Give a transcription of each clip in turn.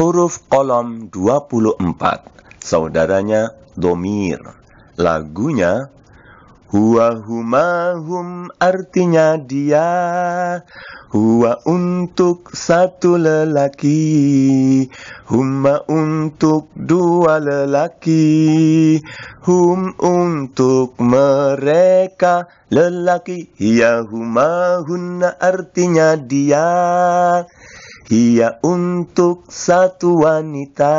Huruf kolom 24 Saudaranya Domir Lagunya Huwa huma hum artinya dia Huwa untuk satu lelaki Huma untuk dua lelaki Hum untuk mereka lelaki Ya huma hunna artinya dia ia untuk satu wanita,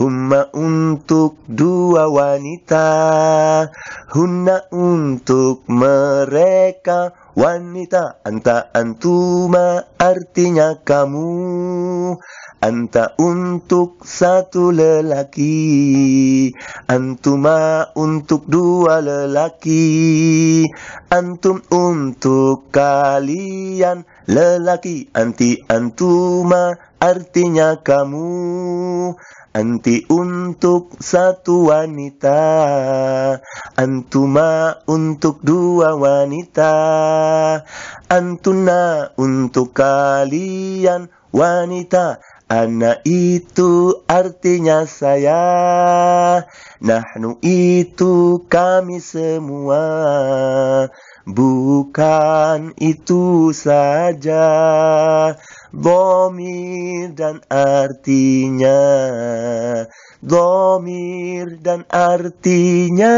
huma untuk dua wanita, huna untuk mereka wanita. Anta antuma artinya kamu, anta untuk satu lelaki, antuma untuk dua lelaki, antum untuk kalian. Lelaki anti antuma artinya kamu anti untuk satu wanita antuma untuk dua wanita antuna untuk kalian wanita Ana itu artinya saya Nahnu itu kami semua Bukan itu saja Domir dan artinya Domir dan artinya